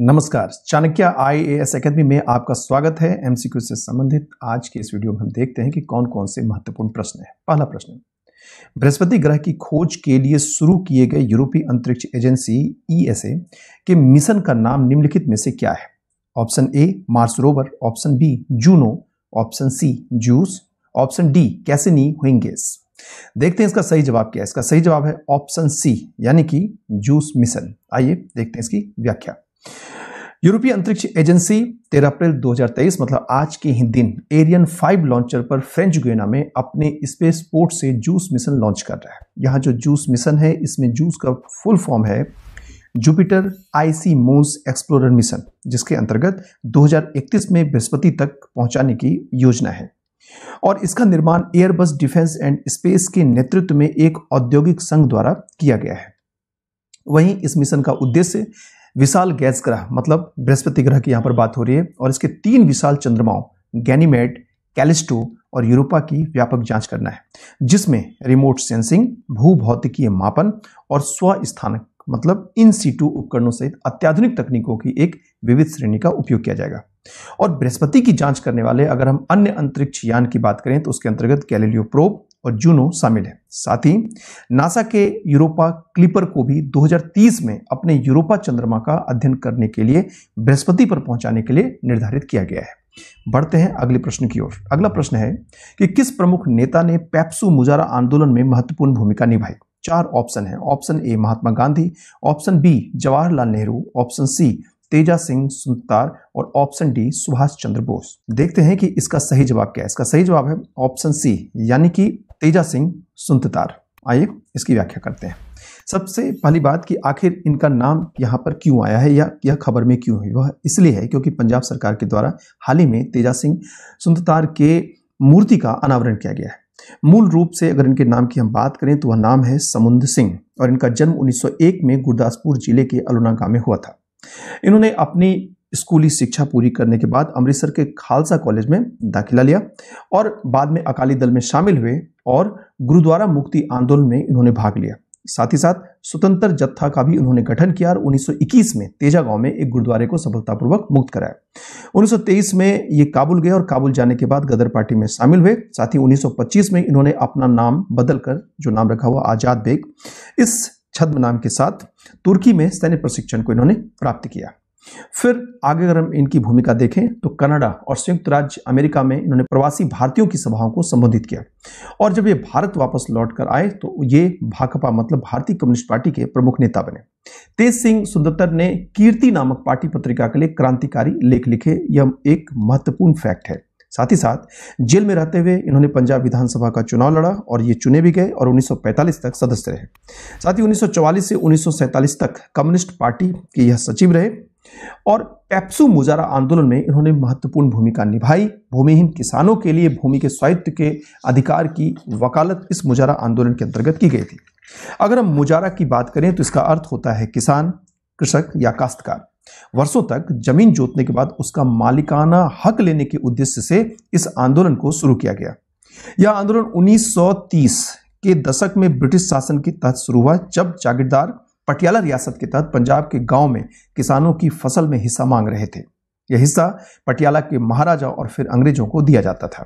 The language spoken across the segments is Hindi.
नमस्कार चाणक्य आई ए एस अकेदमी में आपका स्वागत है एमसीक्यू से संबंधित आज के इस वीडियो में हम देखते हैं कि कौन कौन से महत्वपूर्ण प्रश्न है पहला प्रश्न बृहस्पति ग्रह की खोज के लिए शुरू किए गए यूरोपीय अंतरिक्ष एजेंसी ई e के मिशन का नाम निम्नलिखित में से क्या है option A Mars rover option B Juno option C JUICE option D कैसे हुइंगेस देखते हैं इसका सही जवाब क्या है इसका सही जवाब है ऑप्शन सी यानी कि जूस मिशन आइए देखते हैं इसकी व्याख्या यूरोपीय अंतरिक्ष एजेंसी 13 अप्रैल 2023 मतलब आज के ही दिन एरियन 5 लॉन्चर पर फ्रेंच गुयाना में अपने स्पेस पोर्ट से जूस मिशन लॉन्च कर रहा है यहाँ जो जूस मिशन है इसमें जूस का फुल फॉर्म है Jupiter icy moons explorer mission जिसके अंतर्गत 2031 में बृहस्पति तक पहुंचाने की योजना है और इसका निर्माण एयरबस डिफेंस एंड स्पेस के नेतृत्व में एक औद्योगिक संघ द्वारा किया गया है वहीं इस मिशन का उद्देश्य विशाल गैस ग्रह मतलब बृहस्पति ग्रह की यहाँ पर बात हो रही है और इसके तीन विशाल चंद्रमाओं गैनीमेड कैलिस्टो और यूरोपा की व्यापक जांच करना है जिसमें रिमोट सेंसिंग भू भौतिकीय मापन और स्वस्थानक मतलब इन सीटू उपकरणों सहित अत्याधुनिक तकनीकों की एक विविध श्रेणी का उपयोग किया जाएगा और बृहस्पति की जांच करने वाले अगर हम अन्य अंतरिक्ष यान की बात करें तो उसके अंतर्गत कैलेलियो प्रोप और जूनो शामिल है साथ ही नासा के यूरोपा क्लिपर को भी 2030 में अपने यूरोपा चंद्रमा का अध्ययन करने के लिए बृहस्पति पर पहुंचाने के लिए निर्धारित किया गया है बढ़ते हैं अगले प्रश्न की ओर अगला प्रश्न है कि किस प्रमुख नेता ने पैप्सू मुजारा आंदोलन में महत्वपूर्ण भूमिका निभाई चार ऑप्शन है option A Mahatma Gandhi option B Jawaharlal Nehru option C Teja Singh Sutantar और ऑप्शन डी सुभाष चंद्र बोस देखते हैं कि इसका सही जवाब क्या है इसका सही जवाब है ऑप्शन सी यानी कि तेजा सिंह सुंततार आइए इसकी व्याख्या करते हैं सबसे पहली बात कि आखिर इनका नाम यहाँ पर क्यों आया है या यह खबर में क्यों हुई वह इसलिए है क्योंकि पंजाब सरकार के द्वारा हाल ही में तेजा सिंह सुंदतार के मूर्ति का अनावरण किया गया है मूल रूप से अगर इनके नाम की हम बात करें तो वह नाम है समुद्र सिंह और इनका जन्म 1901 में गुरदासपुर जिले के अलोना गांव में हुआ था इन्होंने अपनी स्कूली शिक्षा पूरी करने के बाद अमृतसर के खालसा कॉलेज में दाखिला लिया और बाद में अकाली दल में शामिल हुए और गुरुद्वारा मुक्ति आंदोलन में इन्होंने भाग लिया साथ ही साथ स्वतंत्र जत्था का भी उन्होंने गठन किया और 1921 में तेजा गांव में एक गुरुद्वारे को सफलतापूर्वक मुक्त कराया 1923 में ये काबुल गए और काबुल जाने के बाद गदर पार्टी में शामिल हुए साथ ही 1925 में इन्होंने अपना नाम बदलकर जो नाम रखा हुआ आजाद बेग इस छद्म नाम के साथ तुर्की में सैन्य प्रशिक्षण को इन्होंने प्राप्त किया फिर आगे अगर हम इनकी भूमिका देखें तो कनाडा और संयुक्त राज्य अमेरिका में इन्होंने प्रवासी भारतीयों की सभाओं को संबोधित किया और जब ये भारत वापस लौट कर आए तो ये भाकपा मतलब भारतीय कम्युनिस्ट पार्टी के प्रमुख नेता बने तेज सिंह सुंदरतर ने कीर्ति नामक पार्टी पत्रिका के लिए क्रांतिकारी लेख लिखे यह एक महत्वपूर्ण फैक्ट है साथ ही साथ जेल में रहते हुए इन्होंने पंजाब विधानसभा का चुनाव लड़ा और ये चुने भी गए और 1945 तक सदस्य रहे साथ ही 1944 से 1947 तक कम्युनिस्ट पार्टी के यह सचिव रहे और पेप्सू मुजारा आंदोलन में इन्होंने महत्वपूर्ण भूमिका निभाई भूमिहीन किसानों के लिए भूमि के स्वायत्त के अधिकार की वकालत इस मुजारा आंदोलन के अंतर्गत की गई थी अगर हम मुजारा की बात करें तो इसका अर्थ होता है किसान कृषक या काश्तकार वर्षों तक जमीन जोतने के बाद उसका मालिकाना हक लेने के उद्देश्य से इस आंदोलन को शुरू किया गया यह आंदोलन 1930 के दशक में ब्रिटिश शासन के तहत शुरू हुआ जब जागीरदार पटियाला रियासत के तहत पंजाब के गांव में किसानों की फसल में हिस्सा मांग रहे थे यह हिस्सा पटियाला के महाराजा और फिर अंग्रेजों को दिया जाता था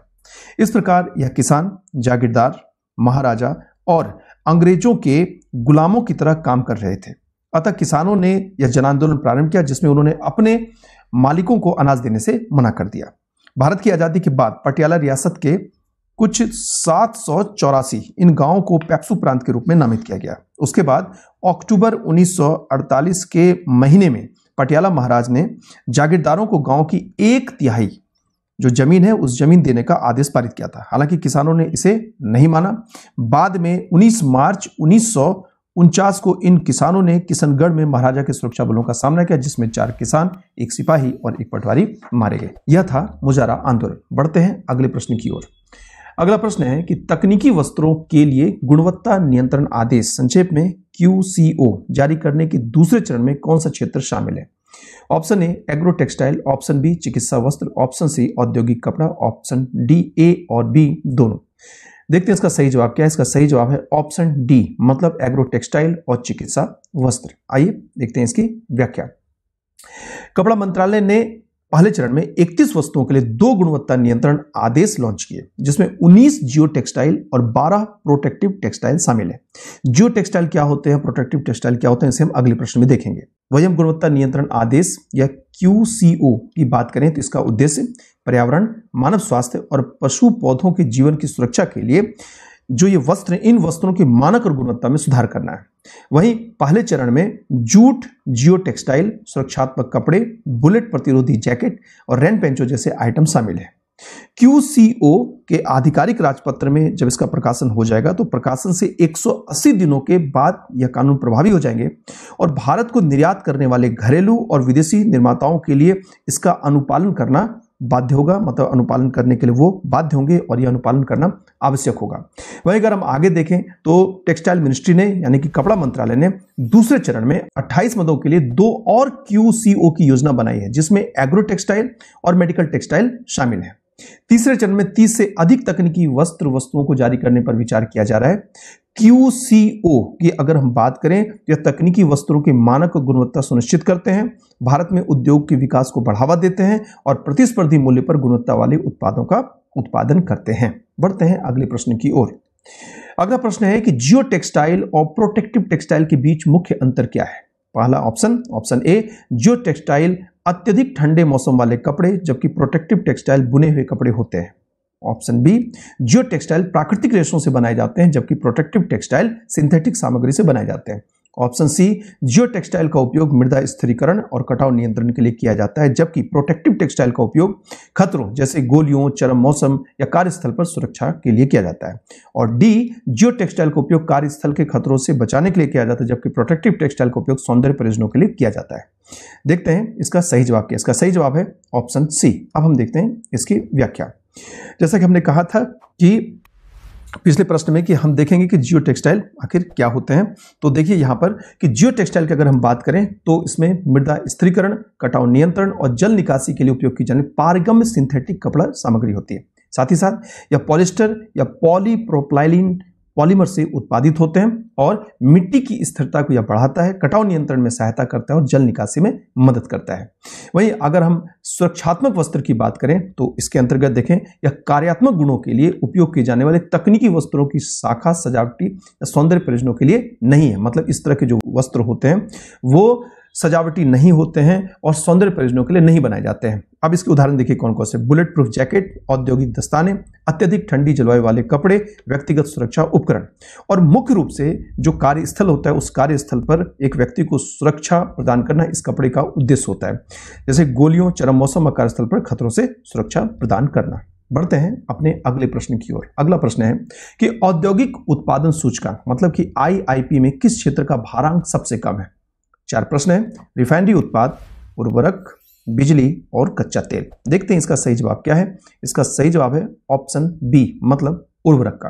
इस प्रकार यह किसान जागीरदार महाराजा और अंग्रेजों के गुलामों की तरह काम कर रहे थे अतः किसानों ने यह जन आंदोलन प्रारंभ किया जिसमें उन्होंने अपने मालिकों को अनाज देने से मना कर दिया भारत की आज़ादी के बाद पटियाला रियासत के कुछ सात इन गांवों को पैप्सू प्रांत के रूप में नामित किया गया उसके बाद अक्टूबर 1948 के महीने में पटियाला महाराज ने जागीरदारों को गांव की एक तिहाई जो जमीन है उस जमीन देने का आदेश पारित किया था हालांकि किसानों ने इसे नहीं माना बाद में 19 मार्च उन्नीस को इन किसानों ने किशनगढ़ में महाराजा के सुरक्षा बलों का सामना किया जिसमें चार किसान एक सिपाही और एक पटवारी मारे गए यह था मुजारा आंदोलन बढ़ते हैं अगले प्रश्न की ओर अगला प्रश्न है कि तकनीकी वस्त्रों के लिए गुणवत्ता नियंत्रण आदेश संक्षेप में क्यू जारी करने के दूसरे चरण में कौन सा क्षेत्र शामिल है option A agro textile option B चिकित्सा वस्त्र ऑप्शन सी औद्योगिक कपड़ा ऑप्शन डी ए और बी दोनों देखते हैं इसका सही जवाब क्या है इसका सही जवाब है ऑप्शन डी मतलब एग्रो टेक्सटाइल और चिकित्सा वस्त्र आइए देखते हैं इसकी व्याख्या कपड़ा मंत्रालय ने पहले चरण में 31 वस्तुओं के लिए दो गुणवत्ता नियंत्रण आदेश लॉन्च किए जिसमें 19 जियो टेक्सटाइल और 12 प्रोटेक्टिव टेक्सटाइल शामिल है जियो टेक्सटाइल क्या होते हैं प्रोटेक्टिव टेक्सटाइल क्या होते हैं इसे हम अगले प्रश्न में देखेंगे वही हम गुणवत्ता नियंत्रण आदेश या क्यू की बात करें तो इसका उद्देश्य पर्यावरण मानव स्वास्थ्य और पशु पौधों के जीवन की सुरक्षा के लिए जो ये वस्त्र इन वस्त्रों की मानक और गुणवत्ता में सुधार करना है वहीं पहले चरण में जूट जियो टेक्सटाइल सुरक्षात्मक कपड़े बुलेट प्रतिरोधी जैकेट और रेन पेंचो जैसे आइटम शामिल है क्यू के आधिकारिक राजपत्र में जब इसका प्रकाशन हो जाएगा तो प्रकाशन से 180 दिनों के बाद यह कानून प्रभावी हो जाएंगे और भारत को निर्यात करने वाले घरेलू और विदेशी निर्माताओं के लिए इसका अनुपालन करना बाध्य होगा मतलब अनुपालन करने के लिए वो बाध्य होंगे और ये अनुपालन करना आवश्यक होगा वहीं अगर हम आगे देखें तो टेक्सटाइल मिनिस्ट्री ने यानी कि कपड़ा मंत्रालय ने दूसरे चरण में 28 मदों के लिए दो और क्यू की योजना बनाई है जिसमें एग्रो टेक्सटाइल और मेडिकल टेक्सटाइल शामिल है तीसरे चरण में तीस से अधिक तकनीकी वस्त्र वस्तुओं को जारी करने पर विचार किया जा रहा है क्यू सी ओ की अगर हम बात करें तो यह तकनीकी वस्त्रों के मानक गुणवत्ता सुनिश्चित करते हैं भारत में उद्योग के विकास को बढ़ावा देते हैं और प्रतिस्पर्धी मूल्य पर गुणवत्ता वाले उत्पादों का उत्पादन करते हैं बढ़ते हैं अगले प्रश्न की ओर अगला प्रश्न है कि जियो टेक्सटाइल और प्रोटेक्टिव टेक्सटाइल के बीच मुख्य अंतर क्या है पहला option option A geo textile अत्यधिक ठंडे मौसम वाले कपड़े जबकि प्रोटेक्टिव टेक्सटाइल बुने हुए कपड़े होते हैं ऑप्शन बी जियो टेक्सटाइल प्राकृतिक रेशों से बनाए जाते हैं जबकि प्रोटेक्टिव टेक्सटाइल सिंथेटिक सामग्री से बनाए जाते हैं ऑप्शन सी जियो टेक्सटाइल का उपयोग मृदा स्थिरीकरण और कटाव नियंत्रण के लिए किया जाता है जबकि प्रोटेक्टिव टेक्सटाइल का उपयोग खतरों जैसे गोलियों चरम मौसम या कार्यस्थल पर सुरक्षा के लिए किया जाता है और डी जियो टेक्सटाइल का उपयोग कार्यस्थल के खतरों से बचाने के लिए किया जाता है जबकि प्रोटेक्टिव टेक्सटाइल का उपयोग सौंदर्य परियोजनों के लिए किया जाता है देखते हैं इसका सही जवाब क्या इसका सही जवाब है ऑप्शन सी अब हम देखते हैं इसकी व्याख्या जैसा कि हमने कहा था कि पिछले तो प्रश्न में कि हम देखेंगे कि जियो टेक्सटाइल आखिर क्या होते हैं तो देखिए यहाँ पर कि जियो टेक्सटाइल की अगर हम बात करें तो इसमें मृदा स्त्रीकरण कटाव नियंत्रण और जल निकासी के लिए उपयोग की जाने पारगम्य सिंथेटिक कपड़ा सामग्री होती है साथ ही साथ या पॉलिस्टर या पॉलीप्रोप्लाइलिन पॉलीमर से उत्पादित होते हैं और मिट्टी की स्थिरता को यह बढ़ाता है कटाव नियंत्रण में सहायता करता है और जल निकासी में मदद करता है वहीं अगर हम सुरक्षात्मक वस्त्र की बात करें तो इसके अंतर्गत देखें यह कार्यात्मक गुणों के लिए उपयोग किए जाने वाले तकनीकी वस्त्रों की शाखा सजावटी या सौंदर्य प्रयोजनों के लिए नहीं है मतलब इस तरह के जो वस्त्र होते हैं वो सजावटी नहीं होते हैं और सौंदर्य प्रयोजनों के लिए नहीं बनाए जाते हैं अब इसके उदाहरण देखिए कौन कौन से बुलेट प्रूफ जैकेट औद्योगिक दस्ताने अत्यधिक ठंडी जलवायु वाले कपड़े व्यक्तिगत सुरक्षा उपकरण और मुख्य रूप से जो कार्यस्थल होता है उस कार्यस्थल पर एक व्यक्ति को सुरक्षा प्रदान करना इस कपड़े का उद्देश्य होता है जैसे गोलियों चरम मौसम और कार्यस्थल पर खतरों से सुरक्षा प्रदान करना बढ़ते हैं अपने अगले प्रश्न की ओर अगला प्रश्न है कि औद्योगिक उत्पादन सूचकांक मतलब कि आईआईपी में किस क्षेत्र का भारांक सबसे कम है चार प्रश्न है रिफाइनरी उत्पाद उर्वरक बिजली और कच्चा तेल देखते हैं इसका सही जवाब क्या है इसका सही जवाब है ऑप्शन बी मतलब उर्वरक का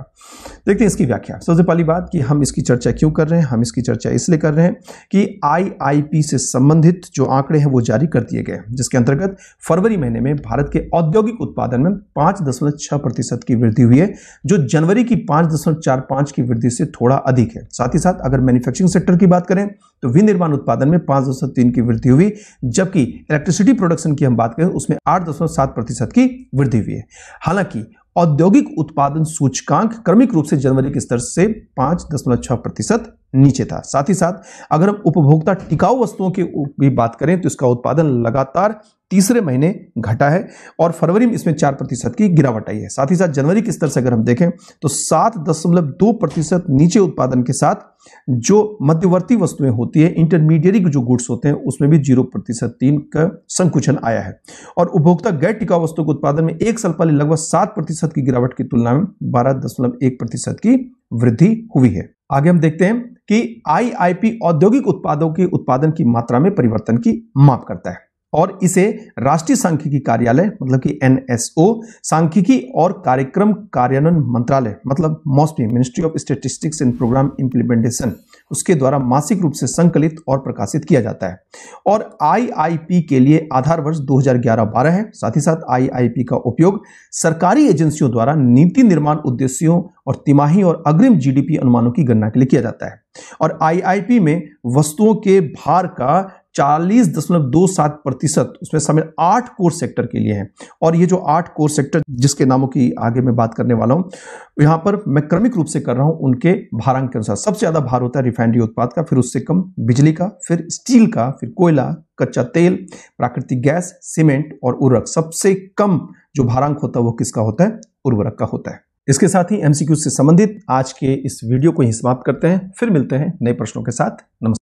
देखते हैं इसकी व्याख्या सबसे पहली बात कि हम इसकी चर्चा क्यों कर रहे हैं हम इसकी चर्चा इसलिए कर रहे हैं कि आईआईपी से संबंधित जो आंकड़े हैं वो जारी कर दिए गए जिसके अंतर्गत फरवरी महीने में भारत के औद्योगिक उत्पादन में पाँच दशमलव छः प्रतिशत की वृद्धि हुई है जो जनवरी की पाँच दशमलव चार पाँच की वृद्धि से थोड़ा अधिक है साथ ही साथ अगर मैन्युफैक्चरिंग सेक्टर की बात करें तो विनिर्माण उत्पादन में पाँच दशमलव तीन की वृद्धि हुई जबकि इलेक्ट्रिसिटी प्रोडक्शन की हम बात करें उसमें आठ दशमलव सात प्रतिशत की वृद्धि हुई है हालांकि औद्योगिक उत्पादन सूचकांक क्रमिक रूप से जनवरी के स्तर से पांच दशमलव छह प्रतिशत नीचे था साथ ही साथ अगर हम उपभोक्ता टिकाऊ वस्तुओं की भी बात करें तो इसका उत्पादन लगातार तीसरे महीने घटा है और फरवरी में इसमें चार प्रतिशत की गिरावट आई है साथ ही साथ जनवरी के स्तर से अगर हम देखें तो सात दशमलव दो प्रतिशत नीचे उत्पादन के साथ जो मध्यवर्ती वस्तुएं होती है इंटरमीडिएट जो गुड्स होते हैं उसमें भी जीरो प्रतिशत तीन का संकुचन आया है और उपभोक्ता गैर टिकाऊ वस्तु के उत्पादन में एक साल पहले लगभग सात प्रतिशत की गिरावट की तुलना में बारह दशमलव एक प्रतिशत की वृद्धि हुई है आगे हम देखते हैं कि आईआईपी औद्योगिक उत्पादों के उत्पादन की मात्रा में परिवर्तन की माप करता है और इसे राष्ट्रीय सांख्यिकी कार्यालय मतलब कि एनएसओ सांख्यिकी और कार्यक्रम कार्यान्वयन मंत्रालय मतलब MoSPI ministry of statistics and programme implementation उसके द्वारा मासिक रूप से संकलित और प्रकाशित किया जाता है और आईआईपी के लिए आधार वर्ष 2011-12 है साथ ही साथ आईआईपी का उपयोग सरकारी एजेंसियों द्वारा नीति निर्माण उद्देश्यों और तिमाही और अग्रिम जीडीपी अनुमानों की गणना के लिए किया जाता है और आईआईपी में वस्तुओं के भार का चालीस दशमलव दो सात प्रतिशत उसमें शामिल आठ कोर सेक्टर के लिए है और ये जो आठ कोर सेक्टर जिसके नामों की आगे मैं बात करने वाला हूँ यहाँ पर मैं क्रमिक रूप से कर रहा हूँ उनके भारांक के अनुसार सबसे ज़्यादा भार होता है रिफाइनरी उत्पाद का फिर उससे कम बिजली का फिर स्टील का फिर कोयला कच्चा तेल प्राकृतिक गैस सीमेंट और उर्वरक सबसे कम जो भारांक होता है वो किसका होता है उर्वरक का होता है इसके साथ ही एमसीक्यू से संबंधित आज के इस वीडियो को ही समाप्त करते हैं फिर मिलते हैं नए प्रश्नों के साथ नमस्कार